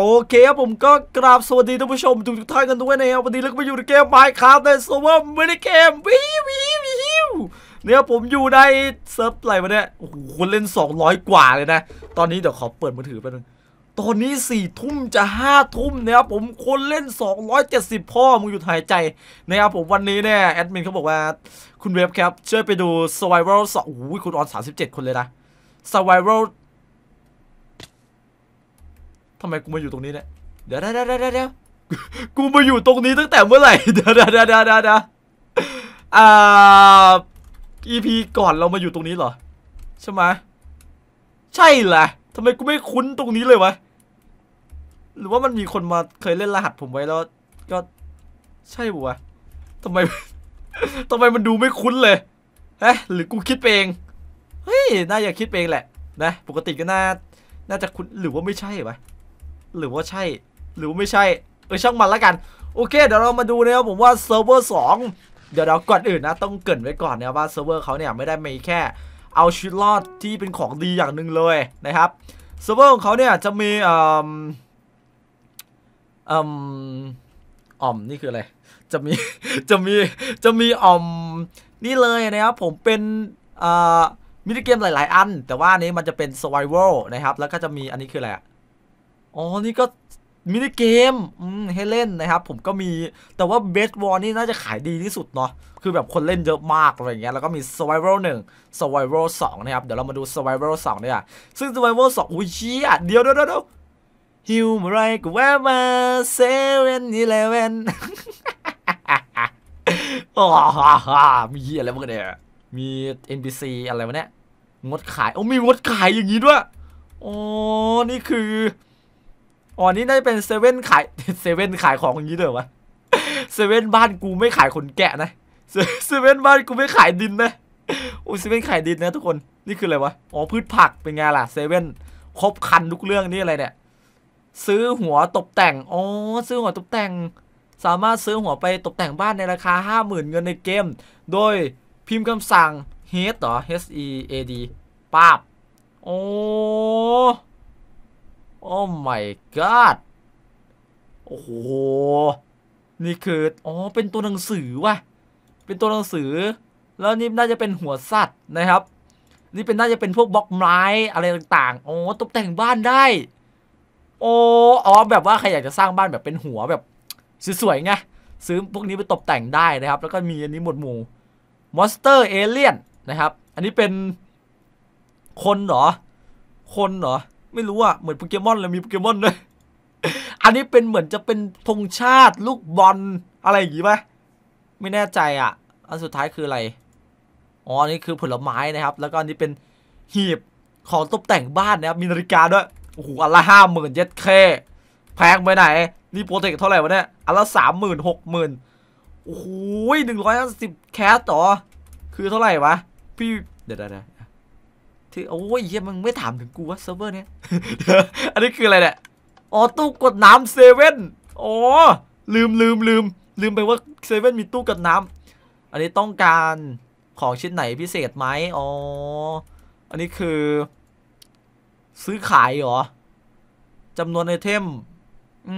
โอเคครับผมก็กราบสวัสดีท่านผู้ชมทุกท่านกันด้วยนะครับ วันนี้เราก็มาอยู่ในเกมไมค์ครับในโซเวอร์มินิเกมวิววิววิวเนี่ยผมอยู่ในเซิร์ฟอะไรมาเนี่ย โอ้โหคนเล่น 200 กว่าเลยนะ ตอนนี้เดี๋ยวขอเปิดมือถือไปหนึง ตอนนี้4ี่ทุ่มจะ5้าทุ่มนะครับผมคนเล่น 270 พ่อ มึงอยู่หายใจนะครับผมวันนี้เนี่ยแอดมินเขาบอกว่าคุณเว็บครับช่วยไปดู Survival 2โอ้โหคุณออน37 คนเลยนะ Survival ทำไมกูมาอยู่ตรงนี้เนี่ย เดี๋ยวเดี๋ยวเดี๋ยวเดี๋ยวกูมาอยู่ตรงนี้ตั้งแต่เมื่อไหร่ เดี๋ยวเดี๋ยวเดี๋ยวเดี๋ยวอ่า EP ก่อนเรามาอยู่ตรงนี้เหรอ ใช่ไหมใช่แหละทำไมกูไม่คุ้นตรงนี้เลยวะ หรือว่ามันมีคนมาเคยเล่นรหัส ผมไว้แล้ว ก็ใช่ปะวะทำไมทำไมมันดูไม่คุ้นเลยฮะหรือกูคิดเองเฮ้ยน่าจะคิดเองแหละ นะ ปกติก็น่า น่าจะคุ้น หรือว่าไม่ใช่ปะหรือว่าใช่หรือไม่ใช่เออช่างมันละกันโอเคเดี๋ยวเรามาดูนะครับผมว่าเซิร์ฟเวอร์สองเดี๋ยวเราก่อนอื่นนะต้องเกินไว้ก่อนนะว่าเซิร์ฟเวอร์เขาเนี่ยไม่ได้มีแค่ เอาชีวิตรอดที่เป็นของดีอย่างหนึ่งเลยนะครับเซิร์ฟเวอร์ของเขาเนี่ยจะมีอ่ออืมอ่อมนี่คืออะไรจะมีจะมีจะมีอ่อมนี่เลยนะครับผมเป็นอ่ามินิเกมหลาย ๆอันแต่ว่าอันนี้มันจะเป็น survival นะครับ แล้วก็จะมีอันนี้คืออะไรอ๋อ นี่ก็มินิเกมให้เล่นนะครับ ผมก็มี แต่ว่าเบสบอลนี่น่าจะขายดีที่สุดเนาะ คือแบบคนเล่นเยอะมากอะไรเงี้ยแล้วก็มี Survival 1 Survival 2 นะครับเดี๋ยวเรามาดู Survival 2เนี่ยซึ่ง Survival 2อุ้ยเชี่ยเดี๋ยวเดี๋ยวเดยฮิวอไรกูแวะมาเซเว่นอีเลเว่นมีอะไรบ้างเนี่ย มี NPC อะไรวะเนี่ย งดขายโอ้มีงดขายอย่างนี้ด้วย อ๋อ นี่คืออ๋อนี่น่าจะเป็นเซเว่นขายเซเว่นขายของอย่างนี้เด๋ยวะเซเว่นบ้านกูไม่ขายขนแกะนะเซเว่นบ้านกูไม่ขายดินนะโอ้เซเว่นขายดินนะทุกคนนี่คือ อะไรวะอ๋อพืชผักเป็นไงล่ะเซเว่นครบคันทุกเรื่องนี่อะไรเนี่ย ซื้อหัวตกแต่ง อ๋อ ซื้อหัวตกแต่ง สามารถซื้อหัวไปตกแต่งบ้านในราคา50,000เงินในเกม โดยพิมพ์คำสั่ง h e a d หรอ h e a d ป้าบโอ้โอ้ my god โอ้โห นี่คือ อ๋อ เป็นตัวหนังสือว่ะ เป็นตัวหนังสือ แล้วนี่น่าจะเป็นหัวสัตว์นะครับ นี่เป็นน่าจะเป็นพวกบล็อกไม้อะไรต่างๆ โอ้ ตกแต่งบ้านได้ โอ้อ๋อแบบว่าใครอยากจะสร้างบ้านแบบเป็นหัวแบบสวยๆไง ซื้อพวกนี้ไปตกแต่งได้นะครับ แล้วก็มีอันนี้หมดหมู่มอนสเตอร์เอเลี่ยนนะครับ อันนี้เป็นคนเหรอ คนเหรอไม่รู้อะเหมือนโปเกมอนเลยมีโปเกมอนด้วยอันนี้เป็นเหมือนจะเป็นธงชาติลูกบอลอะไรอย่างงี้ไหมไม่แน่ใจอะอันสุดท้ายคืออะไรอ๋อันนี้คือผลไม้นะครับ แล้วก็อันนี้เป็นหีบของตกแต่งบ้านนะครับ มีนาฬิกาด้วยโอ้โหอันละห้าหมื่นเจ็ดเคแพงไปไหน นี่โปรเจกต์เท่าไหร่วะเนี่ยอันละสามหมื่นหกหมื่นโอ้โหหนึ่งร้อยสิบแคสต่อ คือเท่าไหร่วะพี่เดี๋ยวไะที่โอ้ยเฮียมึงไม่ถามถึงกูวะเซิร์ฟเวอร์เนี้ยอันนี้คืออะไรเนี่ย อ๋อตู้กดน้ำเซเว่น อ๋อ ลืมลืมลืม ลืมไปว่าเซเว่นมีตู้กดน้ำ อันนี้ต้องการของชิ้นไหนพิเศษไหม อ๋อ อันนี้คือ ซื้อขายเหรอ จำนวนไอเทม อื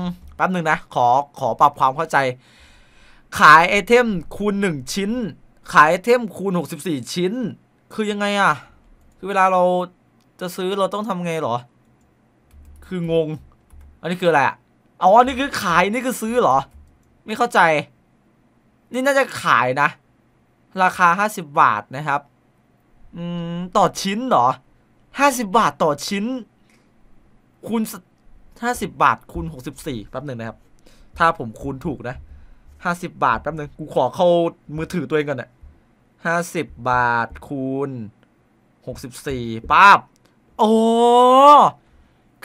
มแป๊บหนึ่งนะ ขอขอปรับความเข้าใจ ขายไอเทมคูณหนึ่งชิ้น ขายไอเทมคูณหกสสิบี่ชิ้น คือยังไงอะคือเวลาเราจะซื้อเราต้องทำไงหรอ คืองง อันนี้คืออะไรอ่ะ อ๋อ นี่คือขาย นี่คือซื้อหรอ ไม่เข้าใจ นี่น่าจะขายนะ ราคาห้าสิบบาทนะครับ อืมต่อชิ้นหรอ ห้าสิบบาทต่อชิ้น คูณห้าสิบบาทคูณหกสิบสี่แป๊บหนึ่งนะครับ ถ้าผมคูณถูกนะ ห้าสิบบาทแป๊บหนึ่งกูขอเข้ามือถือตัวเองก่อนนะห้าสิบบาทคูณ64ป้าบ โอ้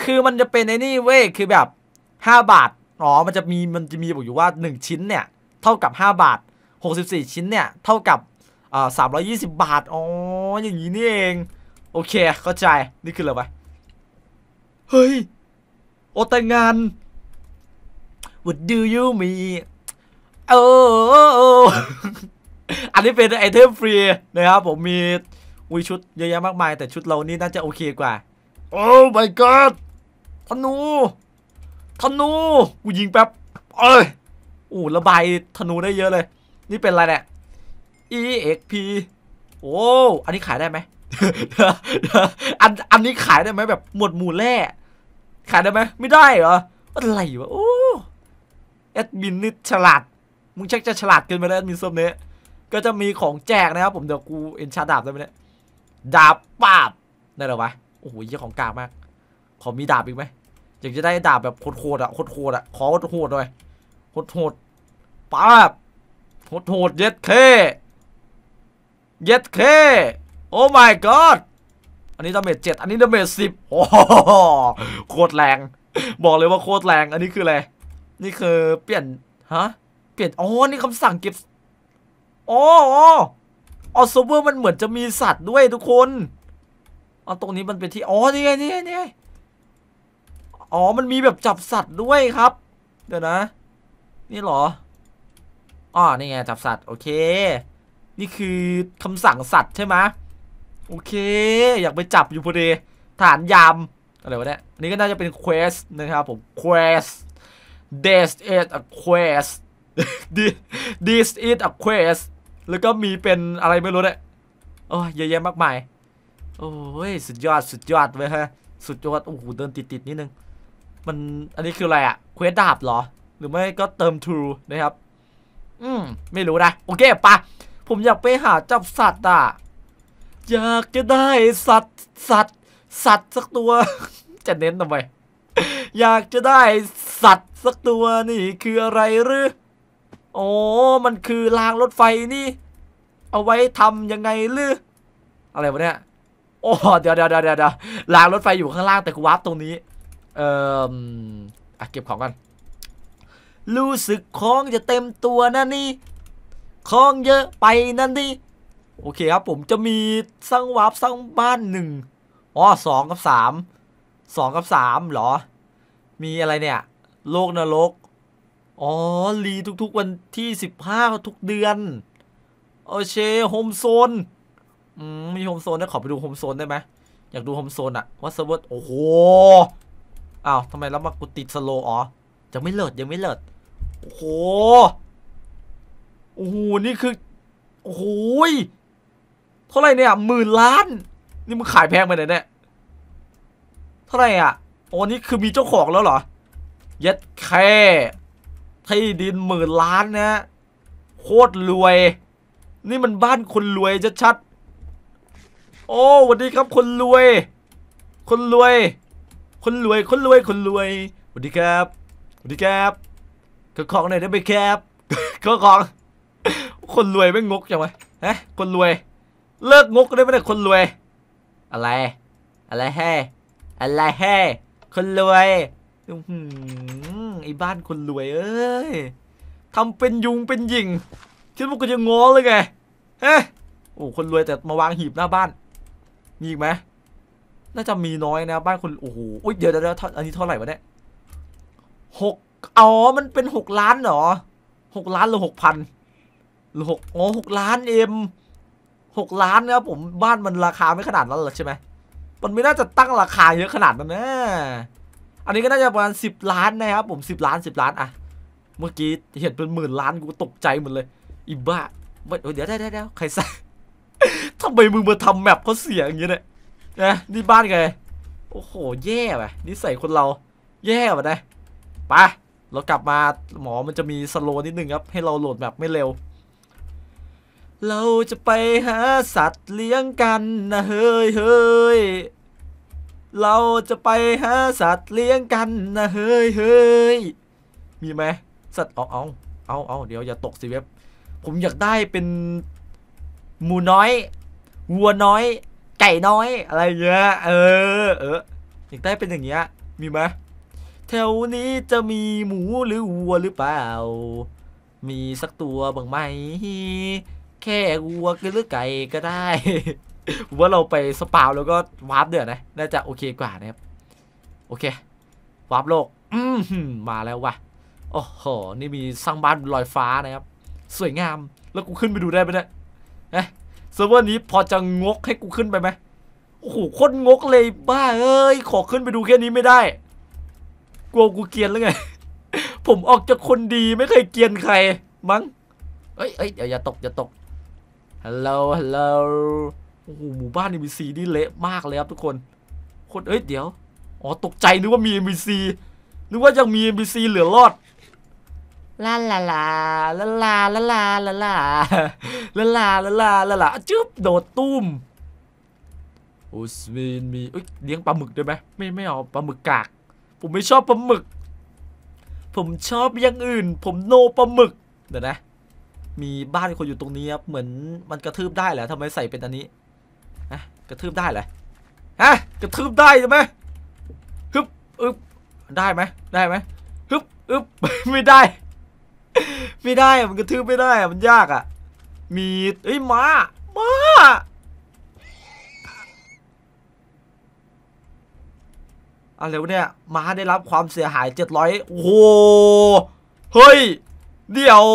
คือมันจะเป็นไอ้นี่เว้ย คือแบบ 5 บาท อ๋อ มันจะมี มันจะมีบอกอยู่ว่า 1 ชิ้นเนี่ย เท่ากับ 5 บาท 64 ชิ้นเนี่ย เท่ากับอ่าสามร้อยยี่สิบบาทอ๋ออย่างนี้นี่เอง โอเคเข้าใจ นี่คืออะไรไปเฮ้ย โอแต่งงาน What do you mean โอ้อันนี้เป็นไอเทมฟรีนะครับ ผมมีอุ้ยชุดเยอะแยะมากมายแต่ชุดเรานี่น่าจะโอเคกว่า โอ้ my god ธนูธนูกูยิงแป๊บเอ้ยโอ้ระบายธนูได้เยอะเลย นี่เป็นอะไรเนี่ย EXP โอ้อันนี้ขายได้ไหมอันอันนี้ขายได้ไหมแบบ หมดหมู่แร่ขายได้ไหมไม่ได้เหรออะไรวะโอ้แอดมินนี่ฉลาดมึงเช็คจะฉลาดเกินไปแล้วแอดมินส้มเนี้ยก็จะมีของแจกนะครับผมเดี๋ยวกูเอ็นชาดาบได้ไหมเนี่ยดาบปาบได้หรอวะโอ้โหเยอะของกากมาก ขอมีดาบอีกไหมอยากจะได้ดาบแบบ โคตรโดอ่ะโคตรโดอ่ะขอโคตรๆหน่อยโคตรๆปาบโคตรๆเย็ดเคเย็ดเคโอ้ my god อันนี้ดาเมจเจ็ดอันนี้ดาเมจสิบโอ้โคตรแรง บอกเลยว่าโคตรแรง อันนี้คืออะไรนี่คือ เปลี่ยนฮะเปลี่ยนอ๋อนี่คำสั่งเก็บอ๋อออซเวอร์มันเหมือนจะมีสัตว์ด้วยทุกคนเอาตรงนี้มันเป็นที่อ๋อนี่ไงนี่ไง นี่ไง อ๋อ มันมีแบบจับสัตว์ด้วยครับ เดี๋ยวนะ นี่หรอ อ๋อ นี่ไง จับสัตว์ โอเค นี่คือคำสั่งสัตว์ใช่ไหมโอเค อยากไปจับอยู่พอดีฐานยามอะไรวะเนี่ยนี่ก็น่าจะเป็นเควสนะครับผมเควส t this is a quest this is a quest แล้วก็มีเป็นอะไรไม่รู้เนี่ยโอ้เยอะแยะมากมาย โอ้ย สุดยอด สุดยอดเลยฮะ สุดยอด โอ้โห เดินติดๆ นิดนึง มัน อันนี้คืออะไรอะเควสดาบเหรอ หรือไม่ก็เติมทูนะครับ อืมไม่รู้นะโอเคปะ ผมอยากไปหาจับสัตว์อะอยากจะได้สัตว์ สัตว์ สัตว์สักตัว จะเน้นทำไม อยากจะได้สัตว์สักตัวนี่ คืออะไรหรือโอ้ มันคือรางรถไฟนี่ เอาไว้ทำยังไงลืออะไรวะเนี่ยโอ้ เดี๋ยวเดี๋ยวเดี๋ยวเดี๋ยวรางรถไฟอยู่ข้างล่างแต่กูวาร์ปตรงนี้ เอ่อ อ่ะ เก็บของกัน รู้สึกคล้องจะเต็มตัวนะนี่คล้องเยอะไปนั่นนี่โอเคครับ ผมจะมีสังวาร์ปสังบ้านหนึ่งอ๋อสองกับสามสองกับสามเหรอ มีอะไรเนี่ย โลกนรกอ๋อรีทุกๆวันที่สิบห้าทุกเดือนโอเชโฮมโซน อืม มีโฮมโซนได้ขอไปดูโฮมโซนได้ไหม อยากดูโฮมโซนอะว่าเซิร์ฟเวอร์โอ้โหอ้าวทำไมแล้วมากูติดสโลอ๋อจะไม่เลิศยังไม่เลิศโอ้โห โอ้โห นี่คือ โอ้โหเท่าไหร่เนี่ยหมื่นล้าน นี่มึงขายแพงไปไหนเนี่ย เท่าไหร่อ่ะโอ้นี่คือมีเจ้าของแล้วเหรอยัดแค่ที่ดินหมื่นล้านนะโคตรรวย นี่มันบ้านคนรวยจะชัดโอ้สวัสดีครับ คนรวย คนรวย คนรวย คนรวย คนรวยสวัสดีครับสวัสดีครับขอของหน่อยได้ไหมครับขอของคนรวยไม่งกจังหมฮะคนรวย เลิกงกได้ไหมเนี่ยคนรวย อะไรอะไรแฮ่อะไรแฮ่คนรวยอืไอ้บ้านคนรวยเอ้ยทำเป็นยุงเป็นหญิงคิดว่ากูจะงอเลยไงเฮ้โอ้คนรวยแต่มาวางหีบหน้าบ้านมีอีกไหมน่าจะมีน้อยนะ บ้านคนโอ้โหเดี๋ยวเดี๋ยวอันนี้เท่าไหร่วะเนี่ยหกอ๋อมันเป็นหกล้านเหรอหกล้านหรือหกพันหรือหกอ๋อหกล้านเอ็มหกล้านนะครับผมบ้านมันราคาไม่ขนาดนั้นหรอใช่ไหมมันไม่น่าจะตั้งราคาเยอะขนาดนั้นนะอันนี้ก็น่าจะประมาณสิบล้านนะครับผมสิบล้านสิบล้านอะเมื่อกี้เห็นเป็นหมื่นล้านกูตกใจหมดเลยอีบ้าเดี๋ยวได้ได้ใครใั่ทำไมมึงมาทำแมปเขาเสียอย่างเงี้ยเนี่ยนะนี่บ้านไงโอ้โห แย่ไปนี่ใส่คนเราแย่ไปนะไปเรากลับมาหมอมันจะมีสโลนิดนึงครับ ให้เราโหลดแบบไม่เร็ว เราจะไปหาสัตว์เลี้ยงกันนะเฮ้ยเฮ้ยเราจะไปหาสัตว์เลี้ยงกันนะเฮ้ยเฮ้ยมีไหมสัตว์เอาเอาเอาเอาเดี๋ยวอย่าตกสิเว็บ ผมอยากได้เป็น หมูน้อยวัวน้อย ไก่น้อย อะไรเงี้ยเออเอออยากได้เป็นอย่างเงี้ย มีไหม แถวนี้จะมีหมูหรือวัวหรือเปล่า มีสักตัวบ้างไหมแค่วัวหรือไก่ก็ได้ว่าเราไปสปาวแล้วก็วาร์ปเดือดนะ น่าจะโอเคกว่านะครับ โอเค วาร์ปโลกมาแล้ววะโอ้โห นี่มีสร้างบ้านลอยฟ้านะครับ สวยงาม แล้วกูขึ้นไปดูได้ไหมเนี่ยเะเซิร์ฟเวอร์นี้พอจะงกให้กูขึ้นไปไหมโอ้โหโคตรงกเลยบ้าเอ้ย ขอขึ้นไปดูแค่นี้ไม่ได้กลัวกูเกียนแล้วไง ผมออกจากคนดีไม่เคยเกียนใครมั้งเอ้ยเอ้ยอย่าตกอย่าตก ฮัลโหล ฮัลโหลโอ้โหหมู่บ้านมีซีนี่เละมากเลยครับทุกคน คนเอ้ย เดี๋ยว อ๋อตกใจนึกว่ามีเอ็มบีซีนึกว่ายังมีเอ็มบีซีเหลือรอดลาลาลาลาลาลาลาลาลาลาลาลาลาลาลาจึ๊บโดดตุ้มโอ้สเีนมีเลี้ยงปลาหมึกได้ไหมไม่ไม่เอาปลาหมึก กาก ผมไม่ชอบปลาหมึก ผมชอบอย่างอื่น ผมโนปลาหมึก เดี๋ยวนะ มีบ้านคนอยู่ตรงนี้ครับเหมือนมันกระทืบได้แหละทำไมใส่เป็นอันนี้กระทืบได้เหรอฮะกระทืบได้ใช่ไหมฮึบ อึบ ได้ไหม ได้ไหมฮึบ อึบ ไม่ได้ ไม่ได้ มันกระทืบไม่ได้ มันยากอ่ะ มีเอ้ยมาม้าอะไรวะเนี่ยม้าได้รับความเสียหายเจ็ดร้อยโอ้โหเฮ้ย เดี๋ยว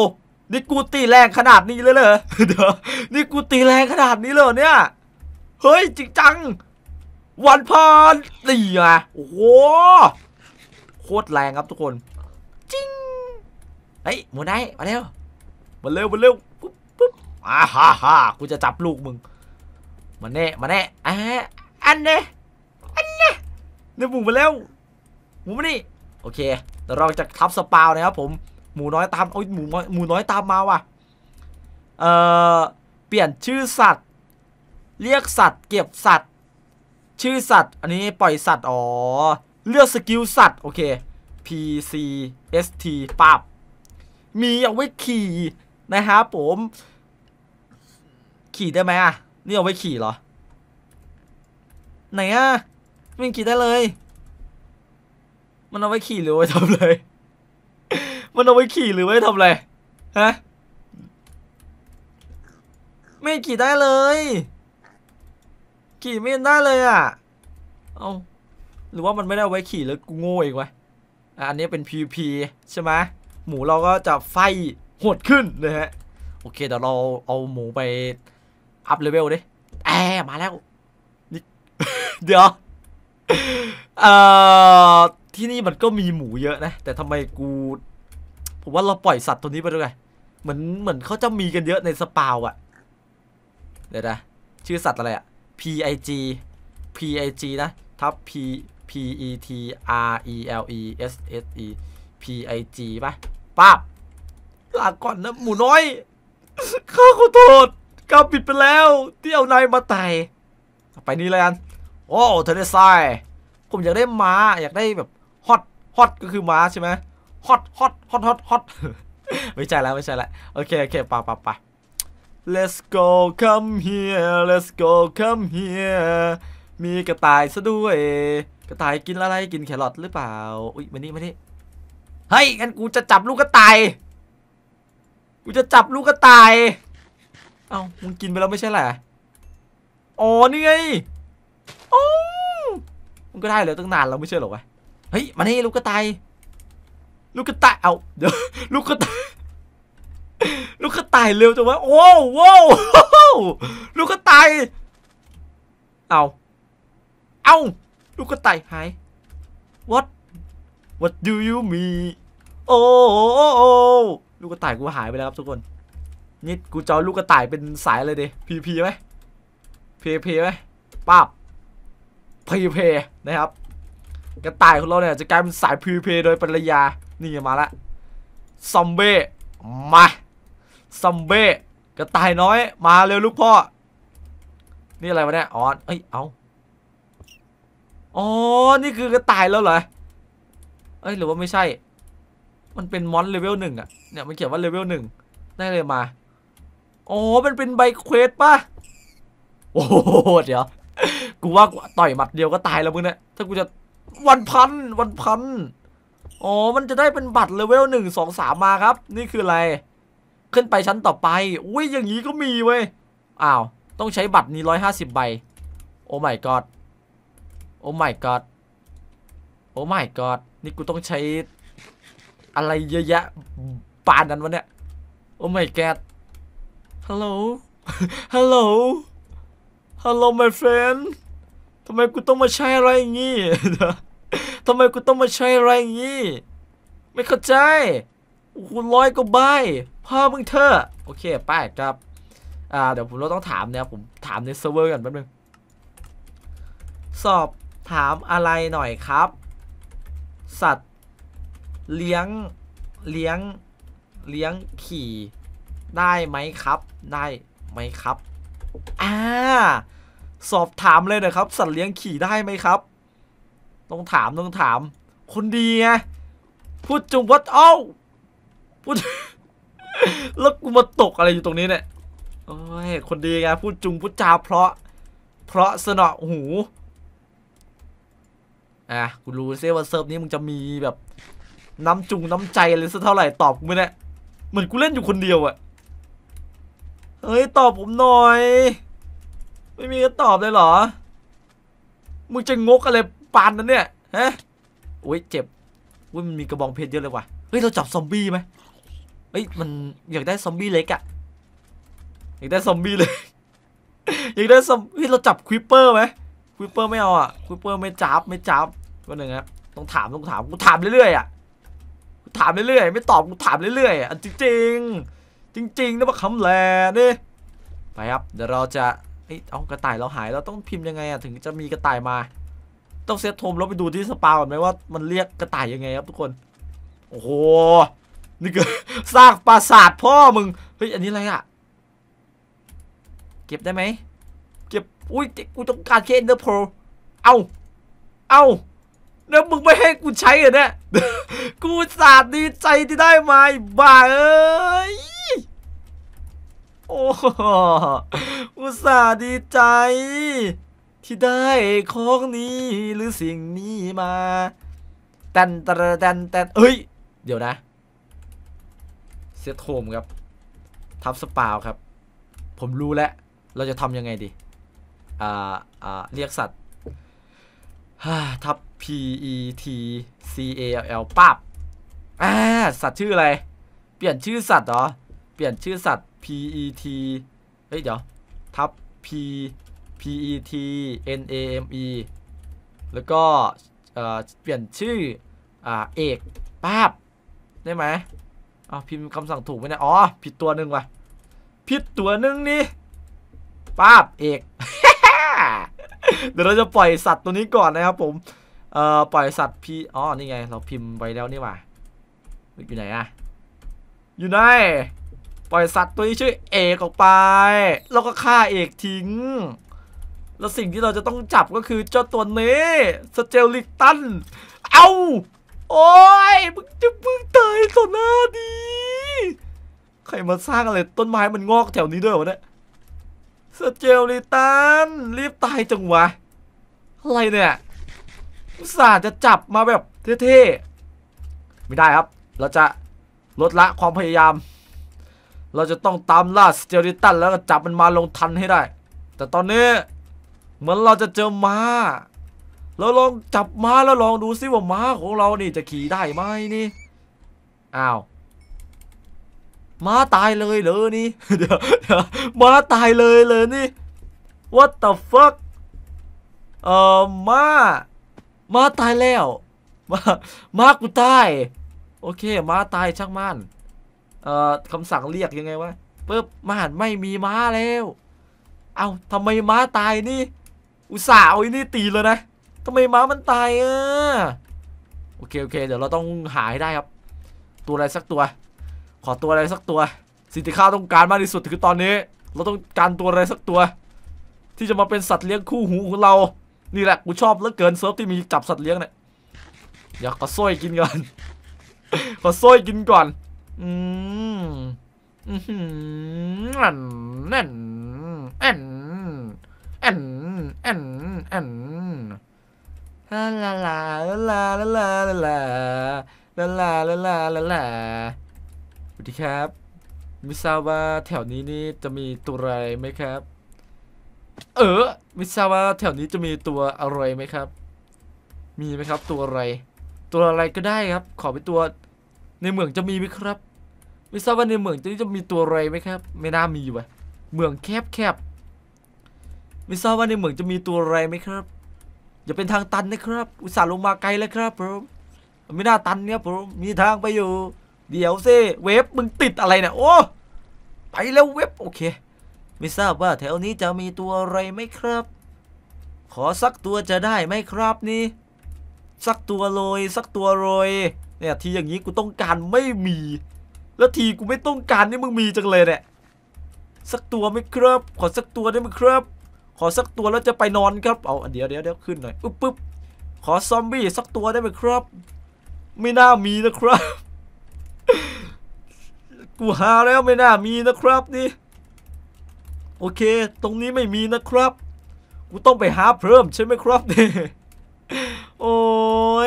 นี่กูตีแรงขนาดนี้เลยเหรอเดี๋ยวนี่กูตีแรงขนาดนี้เลยเนี่ยเฮ้ยจริงจัง วันพันตี่ไงโอ้โห โคตรแรงครับทุกคนจริงเฮ้ยหมูไ้มาเร็ว มาเร็วมาเร็วปุ๊บปุ๊บอ่าฮ่าฮ่ากูจะจับลูกมึงมาแน่มาแน่อ่าอันเนี่อันเน่เนี่ยหมูมาเร็วหมูมานี่โอเคเดี๋ยวเราจะทับสปาวนะครับผมหมูน้อยตามโอ้ยหมูน้อยหมูน้อยตามมาว่ะเอ่อเปลี่ยนชื่อสัตว์เรียกสัตว์เก็บสัตว์ชื่อสัตว์อันนี้ปล่อยสัตว์อ๋อเลือกสกิลสัตว์โอเค P C S T ปับมีเอาไว้ขี่นะครับผมขี่ได้ไหมอ่ะนี่เอาไว้ขี่เหรอไหนอ่ะไม่ขี่ได้เลยมันเอาไว้ขี่หรือไว้ทำเลยมันเอาไว้ขี่หรือไว้ทำอะไรฮะไม่ขี่ได้เลยขี่ไม่ได้เลยอ่ะ เอา หรือว่ามันไม่ได้ไว้ขี่แล้วกูโง่อีกวะอันนี้เป็น PVP ใช่ไหมหมูเราก็จะไฟหดขึ้นนะฮะ โอเคเดี๋ยวเราเอาหมูไปอัพเลเวลดิแอมาแล้ว นี่ เดี๋ยวเอ่อที่นี่มันก็มีหมูเยอะนะ แต่ทำไมกู ผมว่าเราปล่อยสัตว์ตัวนี้ไปด้วยเหมือนเหมือนเขาจะมีกันเยอะในสปาวอะเดี๋ยวนะชื่อสัตว์อะไรอะ PIG PIG นะทับ P P E T R E L E S S E PIG ป่ะป๊าบลาก่อนนะ หมูน้อยข้าขอโทษกาปิดไปแล้ว ที่เอานายมาไต่ไปนี่เลยกันโอ้เธได้ซสยผมอยากได้ม้าอยากได้แบบฮอตฮอตก็คือม้าใช่ไหมฮอตฮอตฮอตฮอตฮอตไม่ใช่แล้วไม่ใช่แล้วโอเคโอเคปาปาปา Let's go come here Let's go come here มีกระต่ายซะด้วย กระต่ายกินอะไรกินแครอทหรือเปล่า อุ้ยมานี่มานี่ เฮ้ย งั้นกูจะจับลูกกระต่าย กูจะจับลูกกระต่าย เอ้า มึงกินไปแล้วไม่ใช่แหละอ๋อนี่ไงอ๋อมึงก็ได้เลยตั้งนานแล้วไม่ใช่หรอวะเฮ้ย มานี่ลูกกระต่าย ลูกกระต่าย เอาเดี๋ยวลูกกระต่ายลูกกระต่ายเร็วจังวะโอ้โห้ลูกกระต่ายเอาเอาลูกกระต่ายหาย what what do you mean โอ้ลูกกระต่ายกูหายไปแล้วครับทุกคน นี่กูจอลูกกระต่ายเป็นสายเลยดิพีพีไหมพีพีไหมป้าบพีเพนะครับกระต่ายของเราเนี่ยจะกลายเป็นสายพีเพโดยปริยา นี่มาละซอมเบ้มาซัมเบ้กระต่ายน้อยมาเร็วลูกพ่อ นี่อะไรวะเนี่ยอ๋อเอ้ยเอา อ๋อ นี่คือกระต่ายแล้วเหรอเอ้ยหรือว่าไม่ใช่ มันเป็นมอนเลเวลหนึ่งอะเนี่ยมันเขียนว่าเลเวลหนึ่งได้เลยมาอ๋อมันเป็นใบเควสปะโอ้โห เดี๋ยวกูว่าต่อยหมัดเดียวก็ตายแล้วมึงเนี่ย ถ้ากูจะวันพันวันพันอ๋อ มันจะได้เป็นบัตรเลเวลหนึ่งสองสามมาครับ นี่คืออะไรขึ้นไปชั้นต่อไป อุ้ย อย่างนี้ก็มีเว้ย อ้าว ต้องใช้บัตรนี้ร้อยห้าสิบใบ โอ้ไม่กอดโอ้ไม่กอดโอ้ไม่กอดนี่กูต้องใช้อะไรเยอะแยะปานนั้นวะเนี่ยโอ้ไม่แกดฮัลโหล ฮัลโหล ฮัลโหล my friend ทำไมกูต้องมาใช้อะไรอย่างงี้ทำไมกูต้องมาใช้อะไรอย่างงี้ ไม่เข้าใจโอ้โหร้อยก็าใบพ่อมึงเธอโอเคไปครับอ่าเดี๋ยวผมเราต้องถามเนี่ยผมถามในเซิร์ฟเวอร์กันแป๊บนึงสอบถามอะไรหน่อยครับ สัตว์เลี้ยงเลี้ยงเลี้ยงขี่ ได้ไหมครับ ได้ไหมครับอ่าสอบถามเลยนะครับสัตว์เลี้ยงขี่ได้ไหมครับ ต้องถามต้องถามคนดีไงพูดจุงวัดเอ้าพูดแล้วกูมาตกอะไรอยู่ตรงนี้เนี่ยโอ้ยคนดีไงพูดจุงพูดจาเพราะ เพราะสนอ หูอ่ะกูรู้เซว่าเซิร์ฟนี้มึงจะมีแบบ น้ำจุง น้ำใจอะไรสักเท่าไหร่ตอบกูไม่ได้เหมือนกูเล่นอยู่คนเดียวอะเฮ้ย ตอบผมหน่อย ไม่มีก็ตอบเลยเหรอ มึงจะงกอะไรปานนั้นเนี่ยฮะโอ้ย เจ็บอุ้ยมันมีกระบองเพชรเยอะเลยว่ะเฮ้ยเราจับซอมบี้ไหมเอ้ยมันอยากได้ซอมบี้เล็กอะอยากได้ซอมบี้เลยอยากได้ซอมเฮ้ยเราจับควิปเปอร์ไหมควิปเปอร์ไม่เอาอะควิปเปอร์ไม่จับไม่จับวันหนึ่งครับต้องถาม ต้องถามกูถามเรื่อยๆอะกูถามเรื่อยๆไม่ตอบกูถามเรื่อยๆอัะจริงจริงจริงนะว่าคำแลนี่ไปครับ เดี๋ยวเราจะเอ้ยเอากระต่าย เราหายเราต้องพิมพ์ยังไงอะถึงจะมีกระต่ายมา ต้องเซตโทมแล้วไปดูที่สปาก่อนไหมว่ามันเรียกกระต่ายยังไงครับทุกคนโอ้โหนี่ก็สร้างปราสาทพ่อมึง เฮ้ย อันนี้อะไรอะเก็บได้ไหมเก็บ อุ้ย กูต้องการแค่เนื้อโพลเอาเอาแล้วมึงไม่ให้กูใช้เหรอเนี่ย กูสาดดีใจที่ได้มาบ้าเอ้ยโอ้กูสาดดีใจ ที่ได้ของนี้หรือสิ่งนี้มาแตนตะแตนแตนเอ้ย เดี๋ยวนะเซตโฮมครับ ทับสปาวครับ ผมรู้แล้ว เราจะทำยังไงดีอ่าอ่า เรียกสัตว์ทับ P E T C A L L ปับอ่าสัตว์ชื่ออะไร เปลี่ยนชื่อสัตว์เหรอ เปลี่ยนชื่อสัตว์ P E T เฮ้ยเดี๋ยวทับ P P E T N A M E แล้วก็เปลี่ยนชื่ออ่าเอกป้าบ ได้ไหมอาพิมพ์คำสั่งถูกไหมเนี่ยอ๋อผิดตัวหนึ่งว่ะผิดตัวหนึ่งนี่ป้าบเอกเดี๋ยวเราจะปล่อยสัตว์ตัวนี้ก่อนนะครับผมเอ่อปล่อยสัตว์พี่อ๋อนี่ไงเราพิมพ์ไปแล้วนี่ว่ะอยู่ไหนอะอยู่ไหนปล่อยสัตว์ตัวนี้ชื่อเอกออกไป แล้วก็ฆ่าเอกทิ้ง แล้วสิ่งที่เราจะต้องจับก็คือเจ้าตัวนี้ สเจลิตัน เอา้าโอ้ยมึงจะมึงตายต่อหน้าดี ใครมาสร้างอะไรต้นไม้มันงอกแถวนี้ด้วยวะเนี่ยสเจลลิตันรีบตายจังวะอะไรเนี่ยอูตสาจะจับมาแบบเท่ๆ ไม่ได้ครับ เราจะลดละความพยายาม เราจะต้องตามล่าสเจลลิตันแล้วก็จับมันมาลงทันให้ได้ แต่ตอนนี้ เหมือนเราจะเจอมา้าเราลองจับม้าแล้วลองดูซิว่าม้าของเรานี่จะขี่ได้ไหมนี่อ้าวม้าตายเลยเลยนี่เดี๋ยวม้าตายเลยเลยนี่ what the fuck เอ่อม้าม้าตายแล้วม้าม้ากูตายโอเคม้าตายช่างมัน เอ่อคำสั่งเรียกยังไงวะปึ๊บมาหันไม่มีม้าแล้ว เอา้าทำไมม้าตายนี่ อุตส่าห์เอาไอ้นี่ตีเลยนะทำไมม้ามันตายอ่ะโอเคโอเค เดี๋ยวเราต้องหาให้ได้ครับ ตัวอะไรสักตัว ขอตัวอะไรสักตัวสิ่งที่ข้าต้องการมากที่สุดคือตอนนี้ เราต้องการตัวอะไรสักตัว ที่จะมาเป็นสัตว์เลี้ยงคู่หูของเรานี่แหละกูชอบเหลือเกินเซิร์ฟที่มีจับสัตว์เลี้ยงเนี่ยอยากขอโซยกินก่อนขอโซยกินก่อนอืมอืมันนันแอนแอนแอนแอนลาลาลาลาลาลาลาลาลาลาลาลาลาสวัสดีครับไม่ทราบว่าแถวนี้นี่จะมีตัวอะไรไหมครับ เออไม่ทราบว่าแถวนี้จะมีตัวอะไรไหมครับ มีไหมครับ ตัวอะไร ตัวอะไรก็ได้ครับ ขอเป็นตัวในเมืองจะมีไหมครับไม่ทราบว่าในเมืองจะจะมีตัวอะไรไหมครับ ไม่น่ามีวะเมืองแคบแคบไม่ทราบว่าในเมืองจะมีตัวอะไรไหมครับอย่าเป็นทางตันนะครับอุตส่าห์ลงมาไกลแล้วครับผมไม่น่าตันเนี่ยผมมีทางไปอยู่ เดี๋ยวซิเวฟมึงติดอะไรเนี่ยโอ้ไปแล้วเวฟโอเคไม่ทราบว่าแถวนี้จะมีตัวอะไรไหมครับ ขอสักตัวจะได้ไหมครับนี่ สักตัวโรยสักตัวโรยเนี่ยทีอย่างนี้กูต้องการไม่มี แล้วทีกูไม่ต้องการนี่มึงมีจังเลยเนี่ยสักตัวไหมครับ ขอสักตัวได้ไหมครับขอสักตัวแล้วจะไปนอนครับ เอาเดี๋ยวเดี๋ยวเดี๋ยวขึ้นหน่อยปึ๊บปึ๊บขอซอมบี้สักตัวได้ไหมครับ ไม่น่ามีนะครับกูหาแล้วไม่น่ามีนะครับนี่ โอเค ตรงนี้ไม่มีนะครับกูต้องไปหาเพิ่มใช่ไหมครับนี่โอ้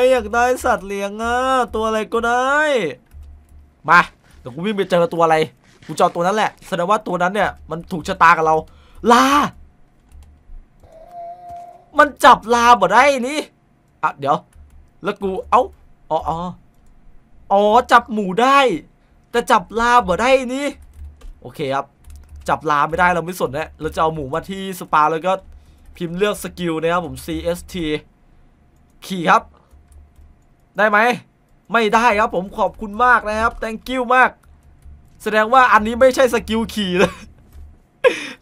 ยอยากได้สัตว์เลี้ยงอ่ะตัวอะไรก็ได้มาเดี๋ยวกูวิ่งไปเจอตัวอะไร กูจอตัวนั้นแหละแสดงว่าตัวนั้นเนี่ยมันถูกชะตากับเรา ลามันจับลาบ่ได้นี่ อ่ะเดี๋ยวแล้วกูเอ้า อ๋ออ๋ออ๋อจับหมูได้แต่จับลาบ่ได้นี่โอเคครับ จับลาไม่ได้เราไม่สนนะเราจะเอาหมูมาที่สปาแล้วก็พิมพ์เลือกสกิลนะครับผม CST ขี่ครับได้ไหมไม่ได้ครับ ผมขอบคุณมากนะครับ thank you มาก แสดงว่าอันนี้ไม่ใช่สกิลขี่เลย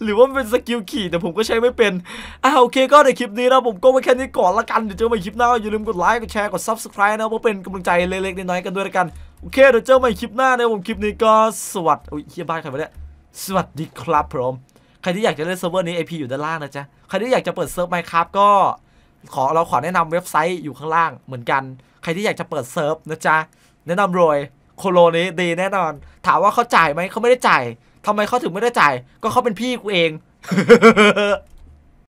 หรือว่าเป็นสกิลขี่แต่ผมก็ใช้ไม่เป็นอ่ะโอเค ก็ในคลิปนี้นะผมก็ไว้แค่นี้ก่อนละกัน เดี๋ยวเจอกันคลิปหน้า อย่าลืมกดไลค์กดแชร์กดซับสไคร b e นะเพราะเป็นกำลังใจเล็กๆน้อยๆกันด้วยละกัน โอเค เดี๋ยวเจอกันคลิปหน้าในผมคลิปนี้ก็สวัสดีเฮียบ้านใครมาเนี่ยสวัสดีครับผมใครที่อยากจะเล่นเซิร์ฟเวอร์นี้ IP อยู่ด้านล่างนะจ๊ะ ใครที่อยากจะเปิดเซิร์ฟไมค์ครับก็ขอเราขอแนะนำเว็บไซต์อยู่ข้างล่างเหมือนกัน ใครที่อยากจะเปิดเซิร์ฟนะจ๊ะแนะนำรวยโคโลนี้ดีแน่นอน ถามว่าเขาจ่ายไหมเขาไม่ได้จ่ายทำไมเขาถึงไม่ได้จ่าย ก็เขาเป็นพี่กูเอง